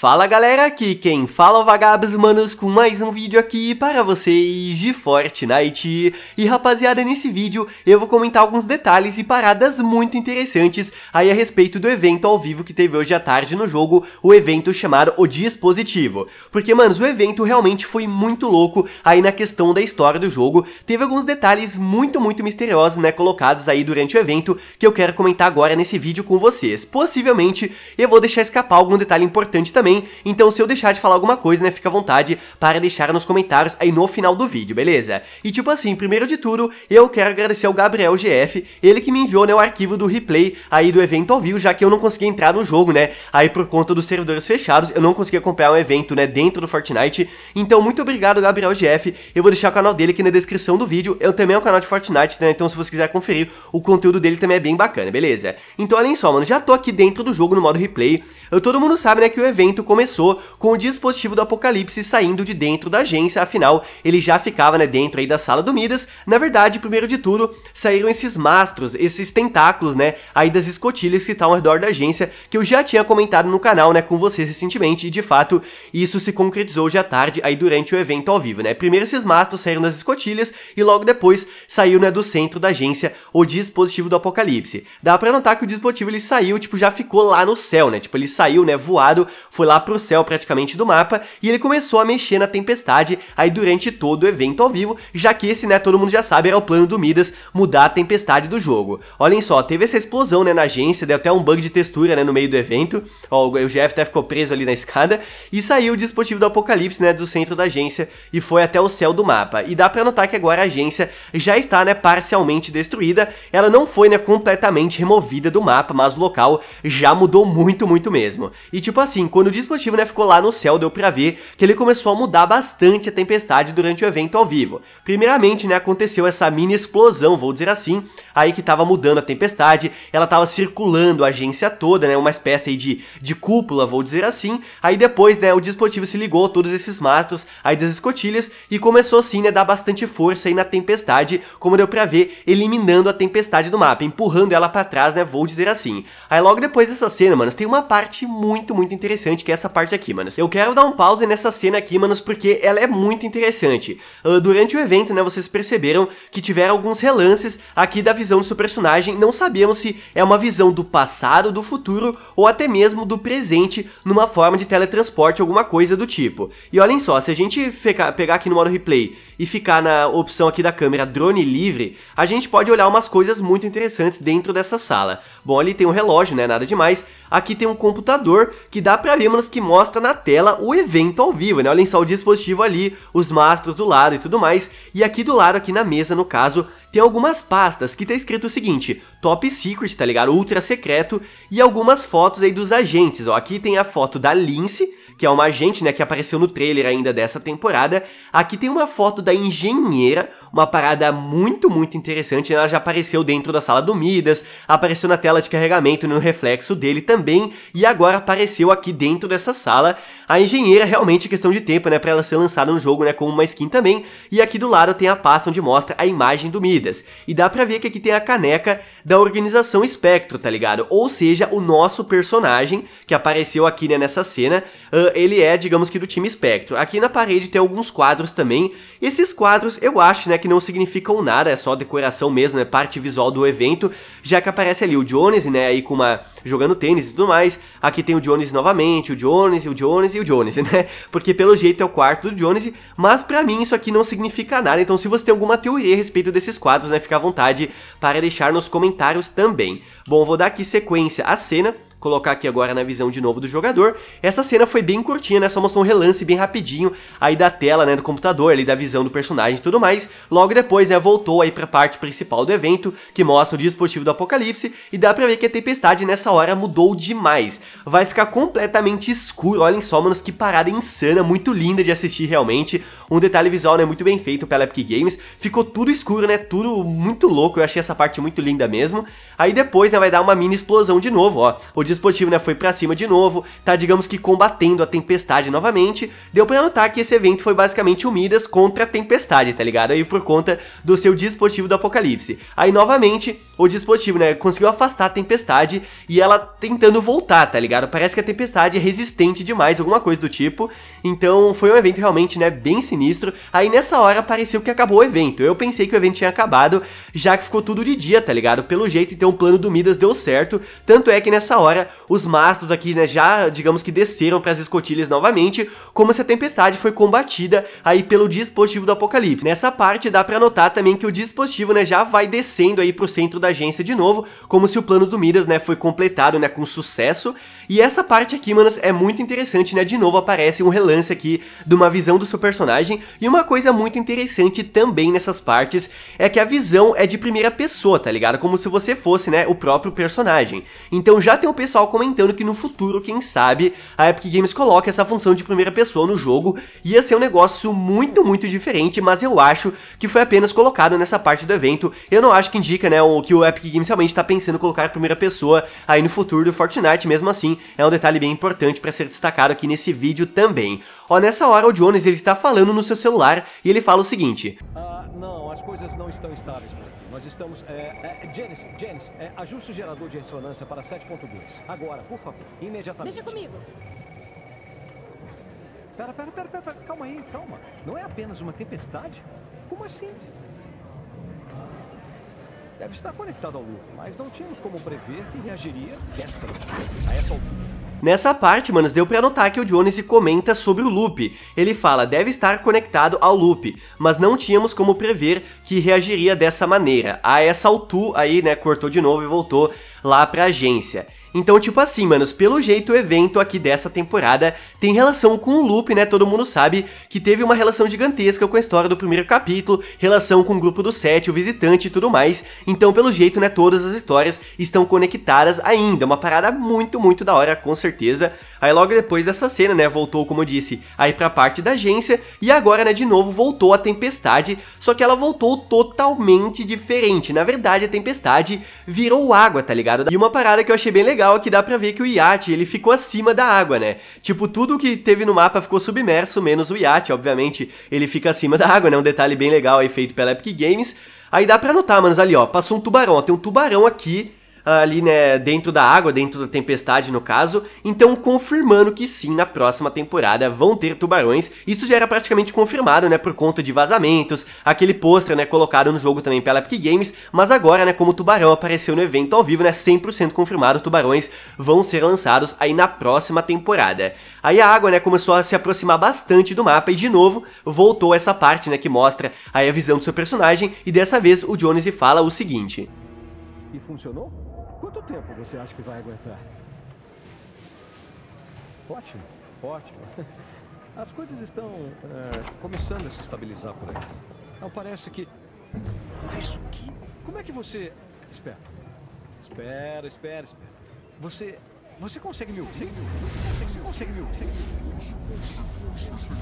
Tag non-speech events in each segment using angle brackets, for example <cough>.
Fala galera, aqui quem fala é o Vagabos Manos com mais um vídeo aqui para vocês de Fortnite. E rapaziada, nesse vídeo eu vou comentar alguns detalhes e paradas muito interessantes aí a respeito do evento ao vivo que teve hoje à tarde no jogo, o evento chamado O Dispositivo. Porque, manos, o evento realmente foi muito louco aí na questão da história do jogo, teve alguns detalhes muito, muito misteriosos, né, colocados aí durante o evento que eu quero comentar agora nesse vídeo com vocês. Possivelmente eu vou deixar escapar algum detalhe importante também também, então se eu deixar de falar alguma coisa, né, fica à vontade para deixar nos comentários aí no final do vídeo, beleza? E tipo assim, primeiro de tudo, eu quero agradecer ao Gabriel GF, ele que me enviou, né, o arquivo do replay aí do evento ao vivo, já que eu não consegui entrar no jogo, né, aí por conta dos servidores fechados, eu não consegui acompanhar o um evento, né, dentro do Fortnite, então muito obrigado Gabriel GF, eu vou deixar o canal dele aqui na descrição do vídeo, eu também é um canal de Fortnite, né, então se você quiser conferir, o conteúdo dele também é bem bacana, beleza? Então olhem só, mano, já tô aqui dentro do jogo no modo replay, eu, todo mundo sabe, né, que o evento evento começou com o dispositivo do Apocalipse saindo de dentro da agência, afinal, ele já ficava né, dentro aí da sala do Midas. Na verdade, primeiro de tudo, saíram esses mastros, esses tentáculos, né, aí das escotilhas que estão ao redor da agência, que eu já tinha comentado no canal, né, com vocês recentemente, e de fato, isso se concretizou já tarde aí durante o evento ao vivo, né. Primeiro esses mastros saíram das escotilhas e logo depois saiu, né, do centro da agência o dispositivo do Apocalipse. Dá para notar que o dispositivo ele saiu, tipo, já ficou lá no céu, né, tipo, ele saiu, né, voado, foi lá pro céu praticamente do mapa, e ele começou a mexer na tempestade aí durante todo o evento ao vivo, já que esse, né, todo mundo já sabe, era o plano do Midas mudar a tempestade do jogo. Olhem só, teve essa explosão, né, na agência, deu até um bug de textura, né, no meio do evento, ó, o Jeff até ficou preso ali na escada, e saiu o dispositivo do apocalipse, né, do centro da agência, e foi até o céu do mapa. E dá pra notar que agora a agência já está, né, parcialmente destruída, ela não foi, né, completamente removida do mapa, mas o local já mudou muito, muito mesmo. E tipo assim, quando dispositivo né, ficou lá no céu, deu pra ver que ele começou a mudar bastante a tempestade durante o evento ao vivo. Primeiramente, né, aconteceu essa mini explosão, vou dizer assim, aí que tava mudando a tempestade, ela tava circulando a agência toda, né, uma espécie de, de cúpula, vou dizer assim, aí depois, né, o dispositivo se ligou a todos esses mastros aí das escotilhas e começou assim, né, a dar bastante força aí na tempestade, como deu pra ver, eliminando a tempestade do mapa, empurrando ela para trás, né, vou dizer assim. Aí logo depois dessa cena, mano, tem uma parte muito, muito interessante que é essa parte aqui, manos. Eu quero dar um pause nessa cena aqui, manos, porque ela é muito interessante. Uh, durante o evento, né, vocês perceberam que tiveram alguns relances aqui da visão do seu personagem. Não sabemos se é uma visão do passado, do futuro ou até mesmo do presente numa forma de teletransporte, alguma coisa do tipo. E olhem só, se a gente ficar, pegar aqui no modo replay e ficar na opção aqui da câmera drone livre, a gente pode olhar umas coisas muito interessantes dentro dessa sala. Bom, ali tem um relógio, né, nada demais. Aqui tem um computador que dá pra ver que mostra na tela o evento ao vivo, né? Olhem só o dispositivo ali, os mastros do lado e tudo mais. E aqui do lado, aqui na mesa, no caso, tem algumas pastas que tá escrito o seguinte, Top Secret, tá ligado? Ultra secreto. E algumas fotos aí dos agentes, ó. Aqui tem a foto da Lince, que é uma agente, né, que apareceu no trailer ainda dessa temporada. Aqui tem uma foto da engenheira, uma parada muito, muito interessante. Ela já apareceu dentro da sala do Midas, apareceu na tela de carregamento, no reflexo dele também, e agora apareceu aqui dentro dessa sala. A engenheira realmente é questão de tempo, né, pra ela ser lançada no jogo, né, como uma skin também. E aqui do lado tem a pasta onde mostra a imagem do Midas. E dá pra ver que aqui tem a caneca da organização Espectro, tá ligado? Ou seja, o nosso personagem, que apareceu aqui, né, nessa cena, uh, ele é, digamos que, do time Espectro. Aqui na parede tem alguns quadros também. esses quadros, eu acho, né, que não significam nada, é só decoração mesmo, é né, parte visual do evento, já que aparece ali o Jones, né, aí com uma jogando tênis e tudo mais. Aqui tem o Jones novamente, o Jones, o Jones e o Jones, <laughs> né? Porque pelo jeito é o quarto do Jones, mas para mim isso aqui não significa nada. Então se você tem alguma teoria a respeito desses quadros, né, fica à vontade para deixar nos comentários também. Bom, vou dar aqui sequência à cena colocar aqui agora na visão de novo do jogador. Essa cena foi bem curtinha, né? Só mostrou um relance bem rapidinho aí da tela, né, do computador, ali da visão do personagem e tudo mais. Logo depois, né, voltou aí pra parte principal do evento, que mostra o dispositivo do apocalipse, e dá pra ver que a tempestade nessa hora mudou demais. Vai ficar completamente escuro, olhem só, manos, que parada insana, muito linda de assistir realmente. Um detalhe visual, né, muito bem feito pela Epic Games. Ficou tudo escuro, né, tudo muito louco, eu achei essa parte muito linda mesmo. Aí depois, né, vai dar uma mini explosão de novo, ó. O Desportivo né, foi para cima de novo, tá, digamos que combatendo a tempestade novamente. Deu para notar que esse evento foi basicamente o Midas contra a tempestade, tá ligado? Aí por conta do seu Desportivo do Apocalipse. Aí novamente o dispositivo, né? Conseguiu afastar a tempestade e ela tentando voltar, tá ligado? Parece que a tempestade é resistente demais, alguma coisa do tipo. Então foi um evento realmente, né, bem sinistro. Aí nessa hora pareceu que acabou o evento. Eu pensei que o evento tinha acabado, já que ficou tudo de dia, tá ligado? Pelo jeito, então o plano do Midas deu certo. Tanto é que nessa hora os mastros aqui, né, já digamos que desceram para as escotilhas novamente, como se a tempestade foi combatida aí pelo dispositivo do apocalipse. Nessa parte dá para notar também que o dispositivo, né, já vai descendo aí pro centro da agência de novo, como se o plano do Midas, né, foi completado, né, com sucesso. E essa parte aqui, manos, é muito interessante, né, de novo aparece um relance aqui de uma visão do seu personagem, e uma coisa muito interessante também nessas partes é que a visão é de primeira pessoa, tá ligado? Como se você fosse, né, o próprio personagem. Então já tem o pessoal comentando que no futuro, quem sabe, a Epic Games coloca essa função de primeira pessoa no jogo, ia ser um negócio muito, muito diferente, mas eu acho que foi apenas colocado nessa parte do evento, eu não acho que indica, né, o que o Epic Games realmente está pensando em colocar a primeira pessoa aí no futuro do Fortnite, mesmo assim, é um detalhe bem importante para ser destacado aqui nesse vídeo também. Ó, nessa hora o Jones ele está falando no seu celular e ele fala o seguinte... ah, não, as coisas não estão estáveis, mano. Nós estamos... É, é, Janice, Janice, é, ajuste o gerador de ressonância para 7.2. Agora, por favor, imediatamente. Deixa comigo. Pera, pera, pera, pera, calma aí, calma. Não é apenas uma tempestade? Como assim? deve estar conectado ao lucro, mas não tínhamos como prever que reagiria desta a essa altura. Nessa parte, manos, deu pra notar que o Jones comenta sobre o loop. Ele fala, deve estar conectado ao loop, mas não tínhamos como prever que reagiria dessa maneira. A essa altura aí, né, cortou de novo e voltou lá pra agência. Então, tipo assim, manos, pelo jeito o evento aqui dessa temporada tem relação com o Loop, né? Todo mundo sabe que teve uma relação gigantesca com a história do primeiro capítulo, relação com o grupo do Sete, o visitante e tudo mais. Então, pelo jeito, né, todas as histórias estão conectadas ainda. Uma parada muito, muito da hora, com certeza. Aí logo depois dessa cena, né, voltou, como eu disse, aí pra parte da agência, e agora, né, de novo voltou a tempestade, só que ela voltou totalmente diferente. Na verdade, a tempestade virou água, tá ligado? E uma parada que eu achei bem legal é que dá pra ver que o iate, ele ficou acima da água, né? Tipo, tudo que teve no mapa ficou submerso, menos o iate, obviamente, ele fica acima da água, né? Um detalhe bem legal aí feito pela Epic Games. Aí dá pra notar, manos, ali, ó, passou um tubarão, ó, tem um tubarão aqui ali, né, dentro da água, dentro da tempestade no caso. Então, confirmando que sim, na próxima temporada vão ter tubarões. Isso já era praticamente confirmado, né, por conta de vazamentos, aquele pôster, né, colocado no jogo também pela Epic Games, mas agora, né, como o tubarão apareceu no evento ao vivo, né, 100% confirmado, tubarões vão ser lançados aí na próxima temporada. Aí a água, né, começou a se aproximar bastante do mapa e de novo voltou essa parte, né, que mostra aí a visão do seu personagem e dessa vez o Jones fala o seguinte: E funcionou? Quanto tempo você acha que vai aguentar? Ótimo, ótimo. <laughs> As coisas estão é, começando a se estabilizar por aqui. Não parece que... Mas o que? Como é que você... Espera. Espera, espera, espera. Você... Você consegue me ouvir? Você consegue, você consegue me ouvir? Você consegue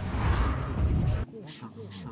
me ouvir?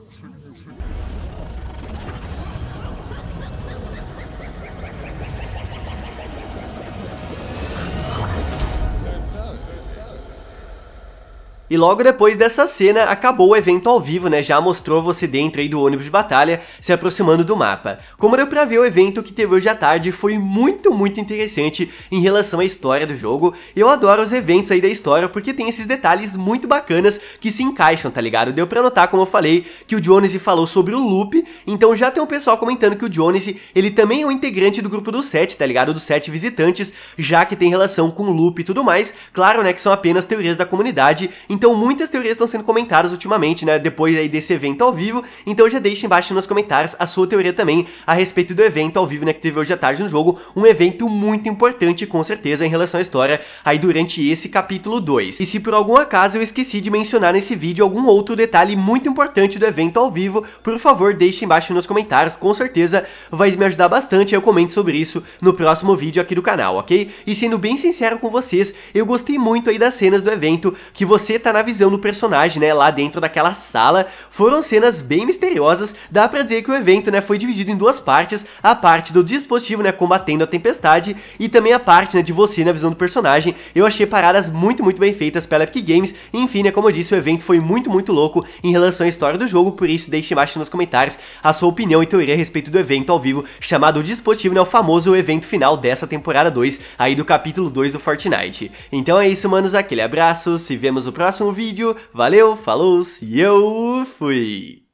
E logo depois dessa cena, acabou o evento ao vivo, né? Já mostrou você dentro aí do ônibus de batalha, se aproximando do mapa. Como deu pra ver, o evento que teve hoje à tarde foi muito, muito interessante em relação à história do jogo. Eu adoro os eventos aí da história, porque tem esses detalhes muito bacanas que se encaixam, tá ligado? Deu pra notar, como eu falei, que o Jonesy falou sobre o loop, então já tem um pessoal comentando que o Jonesy ele também é um integrante do grupo dos sete, tá ligado? Dos sete visitantes, já que tem relação com o loop e tudo mais. Claro, né, que são apenas teorias da comunidade, então muitas teorias estão sendo comentadas ultimamente, né, depois aí desse evento ao vivo, então já deixa embaixo nos comentários a sua teoria também a respeito do evento ao vivo, né, que teve hoje à tarde no jogo, um evento muito importante com certeza em relação à história aí durante esse capítulo 2. E se por algum acaso eu esqueci de mencionar nesse vídeo algum outro detalhe muito importante do evento ao vivo, por favor deixe embaixo nos comentários, com certeza vai me ajudar bastante, eu comento sobre isso no próximo vídeo aqui do canal, ok? E sendo bem sincero com vocês, eu gostei muito aí das cenas do evento que você tá na visão do personagem, né, lá dentro daquela sala. Foram cenas bem misteriosas, dá pra dizer que o evento, né, foi dividido em duas partes, a parte do dispositivo, né, combatendo a tempestade, e também a parte, né, de você na visão do personagem. Eu achei paradas muito, muito bem feitas pela Epic Games, enfim, né, como eu disse, o evento foi muito, muito louco em relação à história do jogo, por isso deixe embaixo nos comentários a sua opinião e teoria a respeito do evento ao vivo, chamado Dispositivo, né, o famoso evento final dessa temporada 2, aí do capítulo 2 do Fortnite. Então é isso, manos, aquele abraço, se vemos no próximo próximo vídeo. Valeu, falou e eu fui!